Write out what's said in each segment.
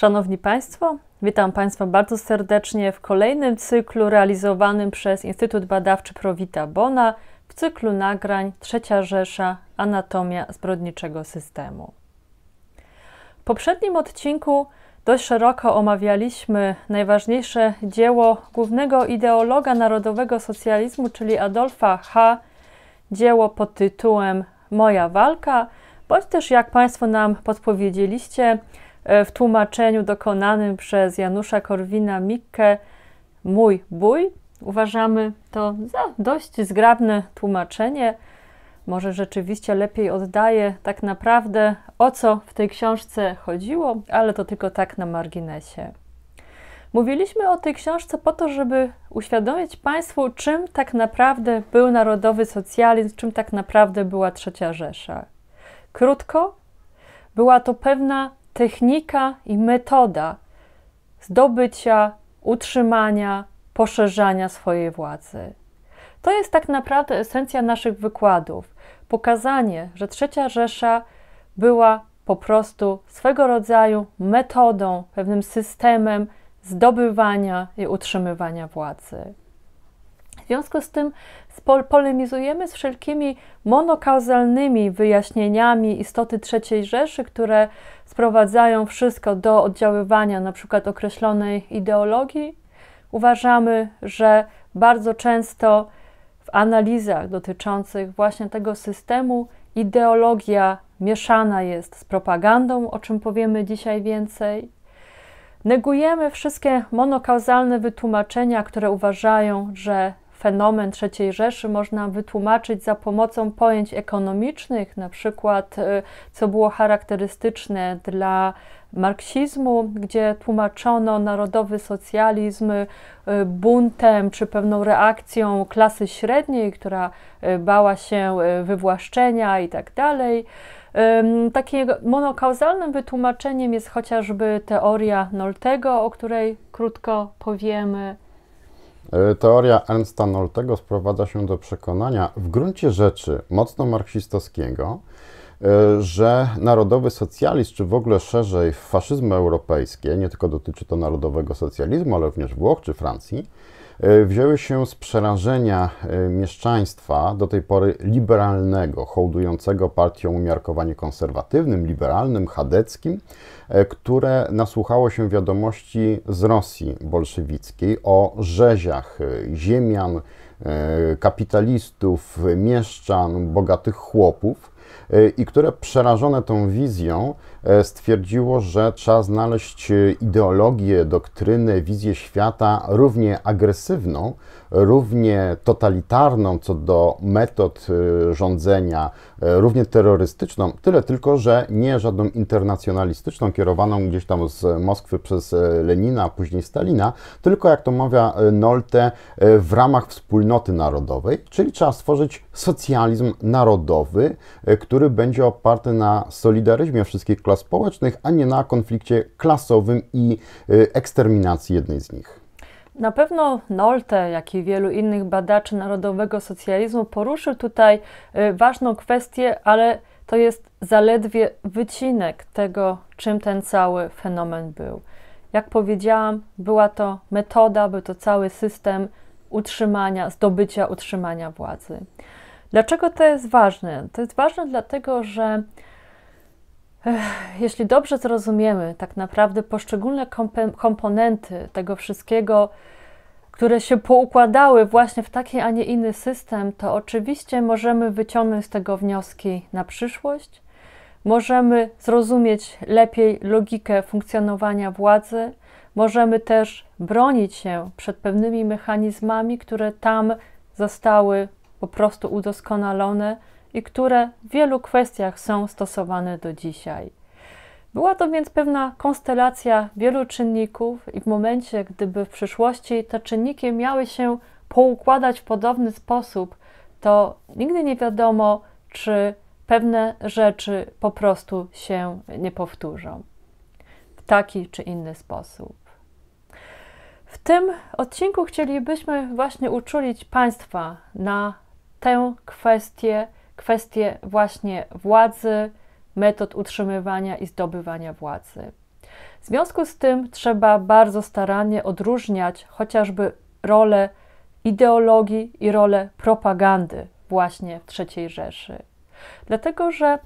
Szanowni Państwo, witam Państwa bardzo serdecznie w kolejnym cyklu realizowanym przez Instytut Badawczy Prowita Bona w cyklu nagrań Trzecia Rzesza Anatomia zbrodniczego systemu. W poprzednim odcinku dość szeroko omawialiśmy najważniejsze dzieło głównego ideologa narodowego socjalizmu, czyli Adolfa H., dzieło pod tytułem Moja walka, bądź też, jak Państwo nam podpowiedzieliście, E, w tłumaczeniu dokonanym przez Janusza Korwina-Mikke Mój bój. Uważamy to za dość zgrabne tłumaczenie. Może rzeczywiście lepiej oddaje tak naprawdę o co w tej książce chodziło, ale to tylko tak na marginesie. Mówiliśmy o tej książce po to, żeby uświadomić Państwu, czym tak naprawdę był narodowy socjalizm, czym tak naprawdę była Trzecia Rzesza. Krótko, była to pewna technika i metoda zdobycia, utrzymania, poszerzania swojej władzy. To jest tak naprawdę esencja naszych wykładów pokazanie, że Trzecia Rzesza była po prostu swego rodzaju metodą, pewnym systemem zdobywania i utrzymywania władzy związku z tym polemizujemy z wszelkimi monokausalnymi wyjaśnieniami istoty trzeciej Rzeszy, które sprowadzają wszystko do oddziaływania na przykład określonej ideologii. Uważamy, że bardzo często w analizach dotyczących właśnie tego systemu ideologia mieszana jest z propagandą, o czym powiemy dzisiaj więcej. Negujemy wszystkie monokauzalne wytłumaczenia, które uważają, że fenomen III Rzeszy można wytłumaczyć za pomocą pojęć ekonomicznych, na przykład y, co było charakterystyczne dla marksizmu, gdzie tłumaczono narodowy socjalizm y, buntem czy pewną reakcją klasy średniej, która y, bała się wywłaszczenia itd. Tak takim monokauzalnym wytłumaczeniem jest chociażby teoria Noltego, o której krótko powiemy. E, teoria Ernsta Noltego sprowadza się do przekonania w gruncie rzeczy mocno marksistowskiego, e, że narodowy socjalizm, czy w ogóle szerzej faszyzmy europejskie, nie tylko dotyczy to narodowego socjalizmu, ale również Włoch czy Francji, E, wzięły się z przerażenia e, mieszczaństwa do tej pory liberalnego, hołdującego partią umiarkowanie konserwatywnym, liberalnym, chadeckim, e, które nasłuchało się wiadomości z Rosji bolszewickiej o rzeziach ziemian, kapitalistów, mieszczan, bogatych chłopów E, i które przerażone tą wizją e, stwierdziło, że trzeba znaleźć e, ideologię, doktrynę, wizję świata równie agresywną, równie totalitarną co do metod y, rządzenia, y, równie terrorystyczną, tyle tylko, że nie żadną internacjonalistyczną, kierowaną gdzieś tam z Moskwy przez y, Lenina, a później Stalina, tylko jak to mawia Nolte, w ramach wspólnoty narodowej, czyli trzeba stworzyć socjalizm narodowy, który będzie oparty na solidaryzmie wszystkich klas społecznych, a nie na konflikcie klasowym i eksterminacji jednej z nich. Na pewno Nolte, jak i wielu innych badaczy narodowego socjalizmu, poruszył tutaj y, ważną kwestię, ale to jest zaledwie wycinek tego, czym ten cały fenomen był. Jak powiedziałam, była to metoda, był to cały system utrzymania, zdobycia, utrzymania władzy. Dlaczego to jest ważne? To jest ważne dlatego, że jeśli dobrze zrozumiemy tak naprawdę poszczególne komponenty tego wszystkiego, które się poukładały właśnie w taki, a nie inny system, to oczywiście możemy wyciągnąć z tego wnioski na przyszłość, możemy zrozumieć lepiej logikę funkcjonowania władzy, możemy też bronić się przed pewnymi mechanizmami, które tam zostały po prostu udoskonalone i które w wielu kwestiach są stosowane do dzisiaj. Była to więc pewna konstelacja wielu czynników, i w momencie, gdyby w przyszłości te czynniki miały się poukładać w podobny sposób, to nigdy nie wiadomo, czy pewne rzeczy po prostu się nie powtórzą w taki czy inny sposób. W tym odcinku chcielibyśmy właśnie uczulić Państwa na tę kwestię, kwestię właśnie władzy, metod utrzymywania i zdobywania władzy. W związku z tym trzeba bardzo starannie odróżniać chociażby rolę ideologii i rolę propagandy właśnie w III Rzeszy. Dlatego, że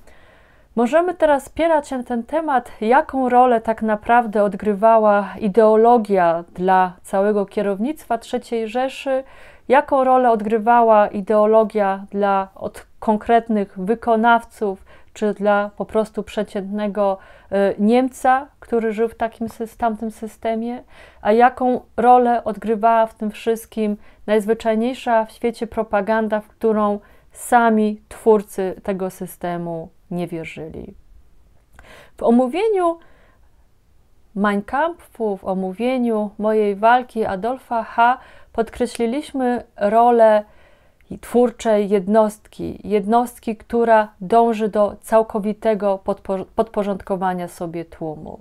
możemy teraz spierać się na ten temat, jaką rolę tak naprawdę odgrywała ideologia dla całego kierownictwa III Rzeszy, jaką rolę odgrywała ideologia dla od konkretnych wykonawców, czy dla po prostu przeciętnego y, Niemca, który żył w takim tamtym systemie, a jaką rolę odgrywała w tym wszystkim najzwyczajniejsza w świecie propaganda, w którą sami twórcy tego systemu nie wierzyli. W omówieniu Mein Kampfu, w omówieniu mojej walki Adolfa H. podkreśliliśmy rolę twórczej jednostki, jednostki, która dąży do całkowitego podporządkowania sobie tłumu.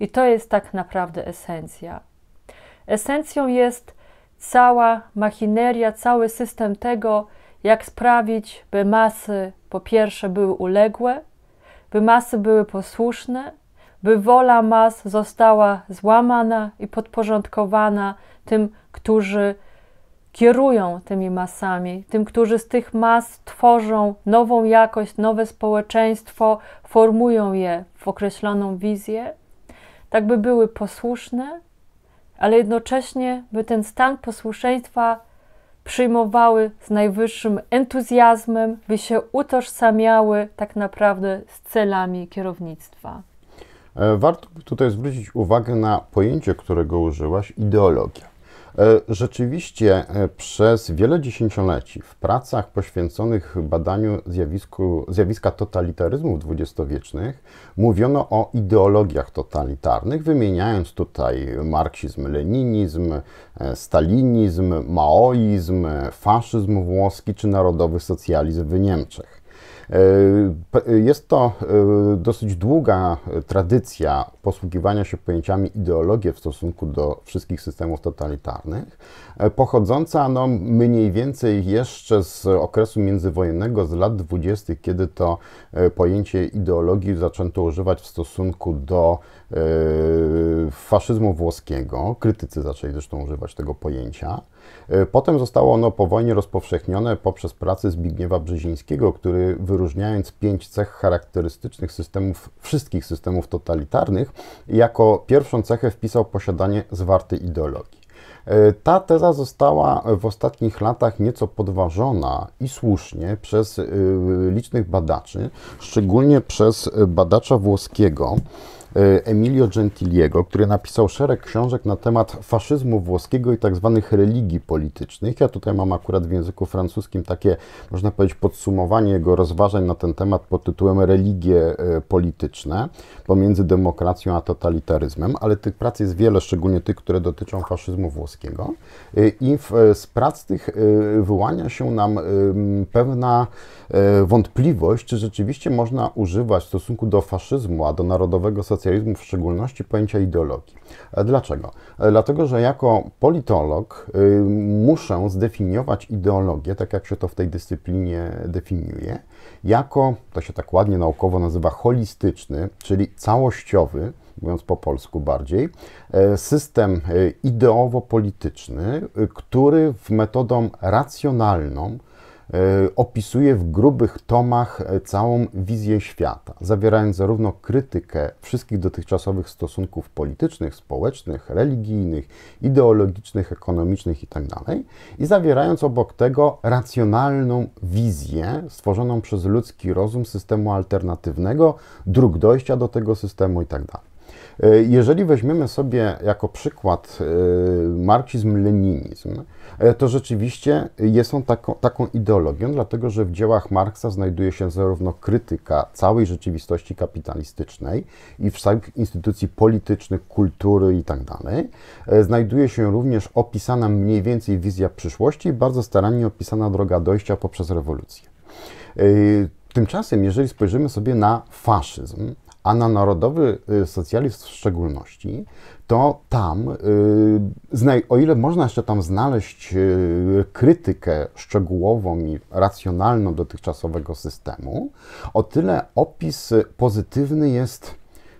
I to jest tak naprawdę esencja. Esencją jest cała machineria, cały system tego, jak sprawić, by masy po pierwsze były uległe, by masy były posłuszne, by wola mas została złamana i podporządkowana tym, którzy kierują tymi masami, tym, którzy z tych mas tworzą nową jakość, nowe społeczeństwo, formują je w określoną wizję, tak by były posłuszne, ale jednocześnie by ten stan posłuszeństwa przyjmowały z najwyższym entuzjazmem, by się utożsamiały tak naprawdę z celami kierownictwa. E, warto tutaj zwrócić uwagę na pojęcie, którego użyłaś ideologia. E, rzeczywiście e, przez wiele dziesięcioleci w pracach poświęconych badaniu zjawisku, zjawiska totalitaryzmów dwudziestowiecznych mówiono o ideologiach totalitarnych, wymieniając tutaj marksizm, leninizm, e, stalinizm, maoizm, faszyzm włoski czy narodowy socjalizm w Niemczech. E, jest to e, dosyć długa tradycja posługiwania się pojęciami ideologie w stosunku do wszystkich systemów totalitarnych, e, pochodząca no, mniej więcej jeszcze z okresu międzywojennego, z lat 20., kiedy to pojęcie ideologii zaczęto używać w stosunku do faszyzmu włoskiego. Krytycy zaczęli zresztą używać tego pojęcia. E, potem zostało ono po wojnie rozpowszechnione poprzez pracę Zbigniewa Brzezińskiego, który wyróżniając pięć cech charakterystycznych systemów, wszystkich systemów totalitarnych, jako pierwszą cechę wpisał posiadanie zwartej ideologii. E, ta teza została w ostatnich latach nieco podważona i słusznie przez e, licznych badaczy, szczególnie przez badacza włoskiego E, Emilio Gentiliego, który napisał szereg książek na temat faszyzmu włoskiego i tak zwanych religii politycznych. Ja tutaj mam akurat w języku francuskim takie, można powiedzieć, podsumowanie jego rozważań na ten temat pod tytułem Religie e, polityczne pomiędzy demokracją a totalitaryzmem, ale tych prac jest wiele, szczególnie tych, które dotyczą faszyzmu włoskiego. E, I w, z prac tych wyłania się nam pewna wątpliwość, czy rzeczywiście można używać w stosunku do faszyzmu, a do narodowego socjalizmu, socjalizmu, w szczególności pojęcia ideologii. Dlaczego? E, dlatego, że jako politolog y, muszę zdefiniować ideologię, tak jak się to w tej dyscyplinie definiuje, jako, to się tak ładnie naukowo nazywa, holistyczny, czyli całościowy, mówiąc po polsku bardziej, e, system e, ideowo-polityczny, y, który w metodą racjonalną, E, opisuje w grubych tomach e, całą wizję świata, zawierając zarówno krytykę wszystkich dotychczasowych stosunków politycznych, społecznych, religijnych, ideologicznych, ekonomicznych itd., tak i zawierając obok tego racjonalną wizję stworzoną przez ludzki rozum systemu alternatywnego, dróg dojścia do tego systemu itd. Tak E, jeżeli weźmiemy sobie jako przykład e, marksizm-leninizm, e, to rzeczywiście jest on taką, taką ideologią, dlatego że w dziełach Marksa znajduje się zarówno krytyka całej rzeczywistości kapitalistycznej i wszelkich instytucji politycznych, kultury itd. Tak znajduje się również opisana mniej więcej wizja przyszłości i bardzo starannie opisana droga dojścia poprzez rewolucję. Tymczasem, jeżeli spojrzymy sobie na faszyzm, a na narodowy y, socjalizm w szczególności, to tam, y, o ile można jeszcze tam znaleźć y, krytykę szczegółową i racjonalną dotychczasowego systemu, o tyle opis pozytywny jest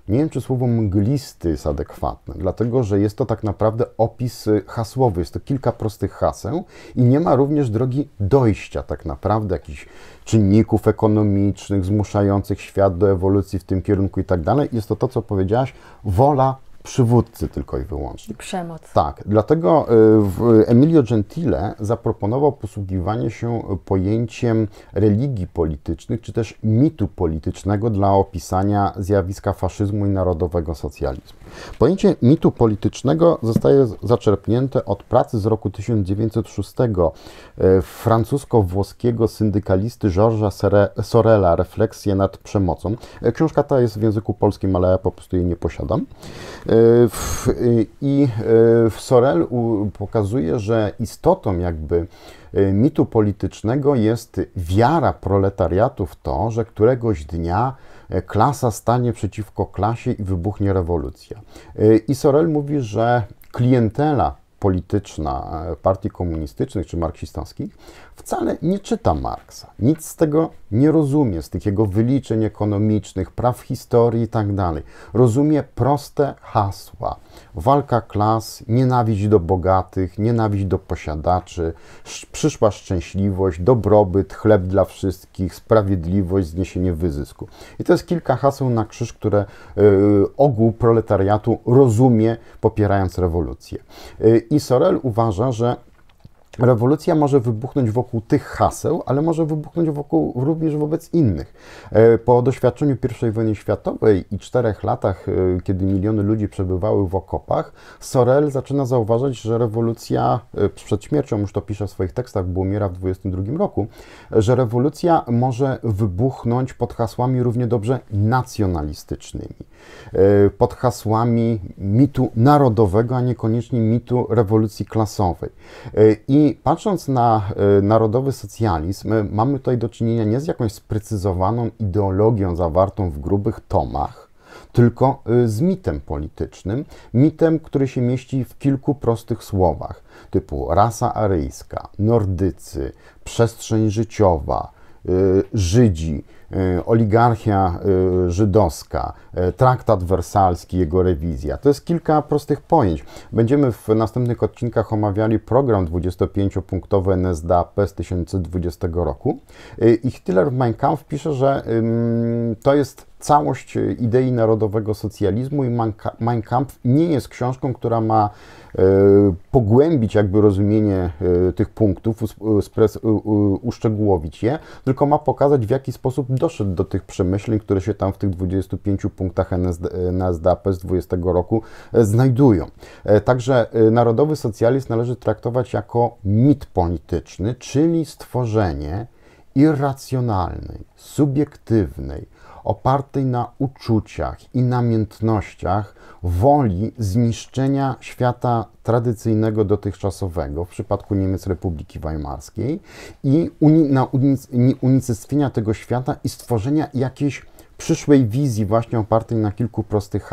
nie wiem, czy słowo mglisty jest adekwatne, dlatego że jest to tak naprawdę opis y, hasłowy. Jest to kilka prostych haseł i nie ma również drogi dojścia, tak naprawdę, jakichś czynników ekonomicznych zmuszających świat do ewolucji w tym kierunku i tak dalej. Jest to to, co powiedziałaś, wola przywódcy tylko i wyłącznie. Przemoc. Tak, dlatego y, Emilio Gentile zaproponował posługiwanie się pojęciem religii politycznych, czy też mitu politycznego dla opisania zjawiska faszyzmu i narodowego socjalizmu. Pojęcie mitu politycznego zostaje zaczerpnięte od pracy z roku 1906 y, francusko-włoskiego syndykalisty Georges'a Sorela Refleksje nad przemocą. Y, książka ta jest w języku polskim, ale ja po prostu jej nie posiadam. E, w, I e, w Sorel pokazuje, że istotą jakby e, mitu politycznego jest wiara proletariatu w to, że któregoś dnia klasa stanie przeciwko klasie i wybuchnie rewolucja. I Sorel mówi, że klientela polityczna e, partii komunistycznych czy marksistowskich, wcale nie czyta Marksa. Nic z tego nie rozumie, z tych jego wyliczeń ekonomicznych, praw historii itd. Tak rozumie proste hasła: walka klas, nienawiść do bogatych, nienawiść do posiadaczy, przyszła szczęśliwość, dobrobyt, chleb dla wszystkich, sprawiedliwość, zniesienie wyzysku. I to jest kilka haseł na krzyż, które e, ogół proletariatu rozumie, popierając rewolucję. E, i Sorel uważa, że Rewolucja może wybuchnąć wokół tych haseł, ale może wybuchnąć wokół również wobec innych. E, po doświadczeniu I wojny światowej i czterech latach, e, kiedy miliony ludzi przebywały w okopach, Sorel zaczyna zauważać, że rewolucja e, przed śmiercią, już to pisze w swoich tekstach, bo umiera w 22 roku, że rewolucja może wybuchnąć pod hasłami równie dobrze nacjonalistycznymi, pod hasłami mitu narodowego, a niekoniecznie mitu rewolucji klasowej. I i patrząc na y, narodowy socjalizm, mamy tutaj do czynienia nie z jakąś sprecyzowaną ideologią zawartą w grubych tomach, tylko y, z mitem politycznym, mitem, który się mieści w kilku prostych słowach, typu rasa aryjska, nordycy, przestrzeń życiowa, Y, Żydzi, y, oligarchia y, żydowska, traktat wersalski, jego rewizja. To jest kilka prostych pojęć. Będziemy w następnych odcinkach omawiali program 25-punktowy NSDAP z 2020 roku i Hitler w Mein Kampf pisze, że to jest całość idei narodowego socjalizmu i Mein Kampf nie jest książką, która ma E, pogłębić jakby rozumienie e, tych punktów, e, uszczegółowić je, tylko ma pokazać w jaki sposób doszedł do tych przemyśleń, które się tam w tych 25 punktach NSDAP z 20 roku znajdują. Także narodowy socjalizm należy traktować jako mit polityczny, czyli stworzenie irracjonalnej, subiektywnej, opartej na uczuciach i namiętnościach woli zniszczenia świata tradycyjnego, dotychczasowego w przypadku Niemiec Republiki Weimarskiej i uni na unicestwienia tego świata i stworzenia jakiejś przyszłej wizji właśnie opartej na kilku prostych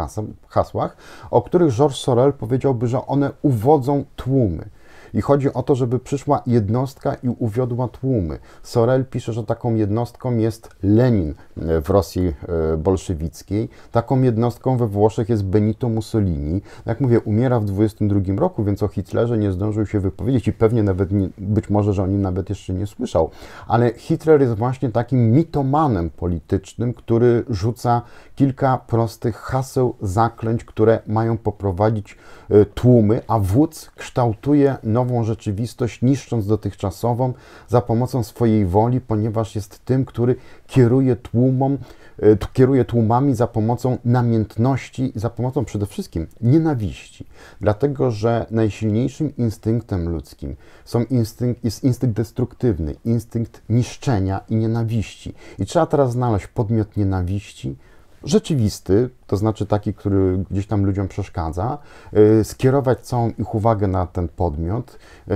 hasłach, o których Georges Sorel powiedziałby, że one uwodzą tłumy. I chodzi o to, żeby przyszła jednostka i uwiodła tłumy. Sorel pisze, że taką jednostką jest Lenin e, w Rosji e, bolszewickiej, taką jednostką we Włoszech jest Benito Mussolini. Jak mówię, umiera w 22 roku, więc o Hitlerze nie zdążył się wypowiedzieć i pewnie nawet, nie, być może, że o nim nawet jeszcze nie słyszał, ale Hitler jest właśnie takim mitomanem politycznym, który rzuca kilka prostych haseł, zaklęć, które mają poprowadzić e, tłumy, a wódz kształtuje nowe nową rzeczywistość, niszcząc dotychczasową za pomocą swojej woli, ponieważ jest tym, który kieruje tłumom, e, kieruje tłumami za pomocą namiętności, za pomocą przede wszystkim nienawiści. Dlatego, że najsilniejszym instynktem ludzkim są instynkt, jest instynkt destruktywny, instynkt niszczenia i nienawiści. I trzeba teraz znaleźć podmiot nienawiści, rzeczywisty, to znaczy taki, który gdzieś tam ludziom przeszkadza, y, skierować całą ich uwagę na ten podmiot, y,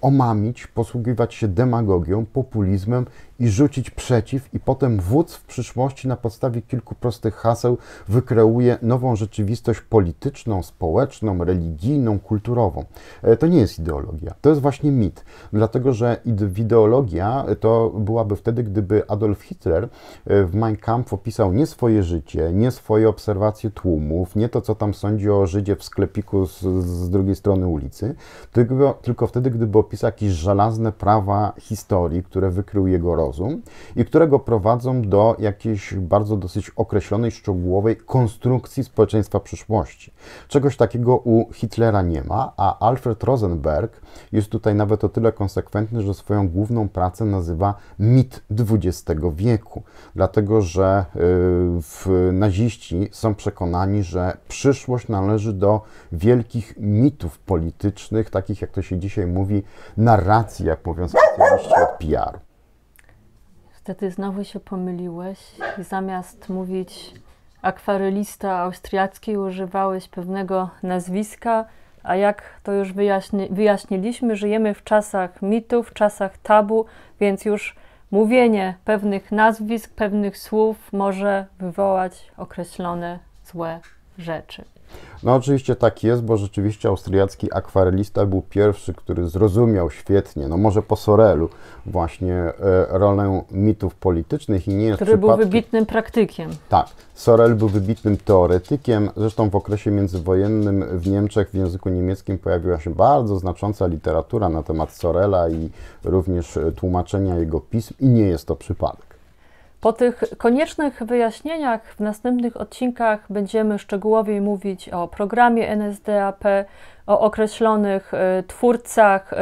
omamić, posługiwać się demagogią, populizmem i rzucić przeciw, i potem wódz w przyszłości na podstawie kilku prostych haseł wykreuje nową rzeczywistość polityczną, społeczną, religijną, kulturową. E, to nie jest ideologia, to jest właśnie mit, dlatego że ideologia to byłaby wtedy, gdyby Adolf Hitler e, w Mein Kampf opisał nie swoje życie, nie swoje obserwacje tłumów, nie to, co tam sądzi o Żydzie w sklepiku z, z drugiej strony ulicy, tylko, tylko wtedy, gdyby opisał jakieś żelazne prawa historii, które wykrył jego rodzaj, rozum i którego prowadzą do jakiejś bardzo dosyć określonej, szczegółowej konstrukcji społeczeństwa przyszłości. Czegoś takiego u Hitlera nie ma, a Alfred Rosenberg jest tutaj nawet o tyle konsekwentny, że swoją główną pracę nazywa mit XX wieku, dlatego że y, w naziści są przekonani, że przyszłość należy do wielkich mitów politycznych, takich jak to się dzisiaj mówi, narracji, jak mówią oczywiście od PR-u. Niestety znowu się pomyliłeś i zamiast mówić akwarelista austriacki używałeś pewnego nazwiska, a jak to już wyjaśni wyjaśniliśmy, żyjemy w czasach mitów, w czasach tabu, więc już mówienie pewnych nazwisk, pewnych słów może wywołać określone złe rzeczy. No oczywiście tak jest, bo rzeczywiście austriacki akwarelista był pierwszy, który zrozumiał świetnie, no może po Sorelu, właśnie e, rolę mitów politycznych i nie jest Który był wybitnym praktykiem. Tak. Sorel był wybitnym teoretykiem, zresztą w okresie międzywojennym w Niemczech w języku niemieckim pojawiła się bardzo znacząca literatura na temat Sorela i również e, tłumaczenia jego pism i nie jest to przypadek. Po tych koniecznych wyjaśnieniach w następnych odcinkach będziemy szczegółowiej mówić o programie NSDAP, o określonych y, twórcach y,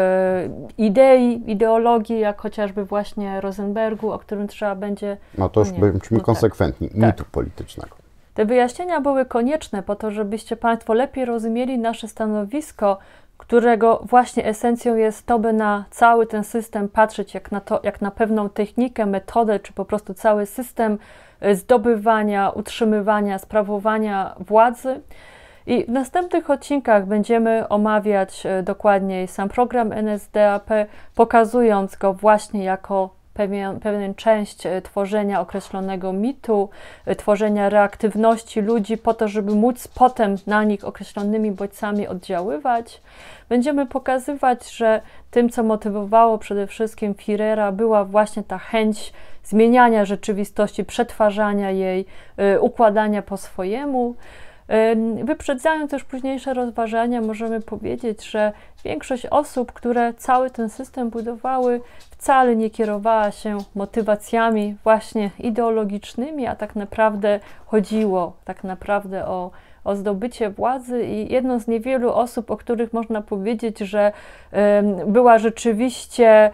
idei, ideologii, jak chociażby właśnie Rosenbergu, o którym trzeba będzie. No to już no tak. nie, bądźmy konsekwentni, tak. mitu politycznego. Te wyjaśnienia były konieczne po to, żebyście Państwo lepiej rozumieli nasze stanowisko którego właśnie esencją jest to, by na cały ten system patrzeć jak na, to, jak na pewną technikę, metodę, czy po prostu cały system y, zdobywania, utrzymywania, sprawowania władzy. I w następnych odcinkach będziemy omawiać y, dokładniej sam program NSDAP, pokazując go właśnie jako pewien, pewien część e, tworzenia określonego mitu, e, tworzenia reaktywności ludzi po to, żeby móc potem na nich określonymi bodźcami oddziaływać. Będziemy pokazywać, że tym, co motywowało przede wszystkim Firera, była właśnie ta chęć zmieniania rzeczywistości, przetwarzania jej, e, układania po swojemu. Wyprzedzając już późniejsze rozważania, możemy powiedzieć, że większość osób, które cały ten system budowały, wcale nie kierowała się motywacjami właśnie ideologicznymi, a tak naprawdę chodziło tak naprawdę o, o zdobycie władzy i jedną z niewielu osób, o których można powiedzieć, że była rzeczywiście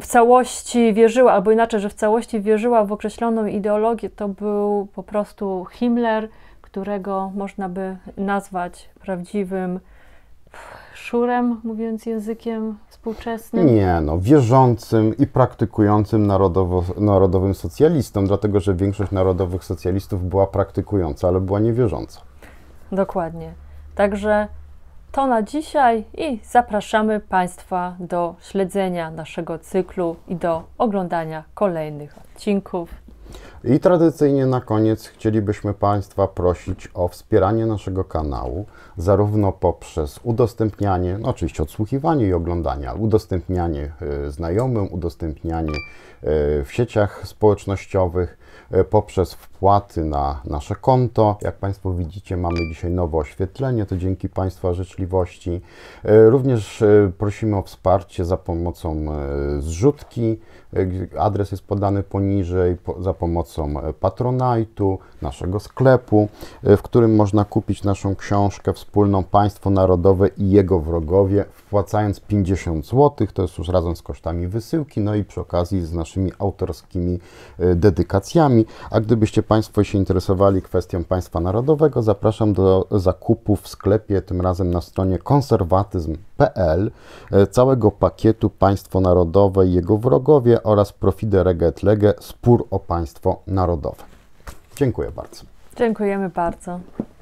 w całości wierzyła, albo inaczej, że w całości wierzyła w określoną ideologię, to był po prostu Himmler, którego można by nazwać prawdziwym szurem, mówiąc językiem współczesnym? Nie, no, wierzącym i praktykującym narodowo, narodowym socjalistą, dlatego że większość narodowych socjalistów była praktykująca, ale była niewierząca. Dokładnie. Także to na dzisiaj i zapraszamy Państwa do śledzenia naszego cyklu i do oglądania kolejnych odcinków. I tradycyjnie na koniec chcielibyśmy Państwa prosić o wspieranie naszego kanału, zarówno poprzez udostępnianie, no oczywiście odsłuchiwanie i oglądanie, udostępnianie e, znajomym, udostępnianie e, w sieciach społecznościowych, E, poprzez wpłaty na nasze konto. Jak Państwo widzicie, mamy dzisiaj nowe oświetlenie, to dzięki Państwa życzliwości. E, również e, prosimy o wsparcie za pomocą zrzutki. Adres jest podany poniżej, za pomocą Patronite'u, naszego sklepu, w którym można kupić naszą książkę wspólną Państwo Narodowe i jego wrogowie, wpłacając 50 zł, to jest już razem z kosztami wysyłki, no i przy okazji z naszymi autorskimi dedykacjami a gdybyście Państwo się interesowali kwestią państwa narodowego, zapraszam do zakupu w sklepie, tym razem na stronie konserwatyzm.pl, e, całego pakietu Państwo Narodowe i jego wrogowie oraz Profide Reget Lege Spór o Państwo Narodowe. Dziękuję bardzo. Dziękujemy bardzo.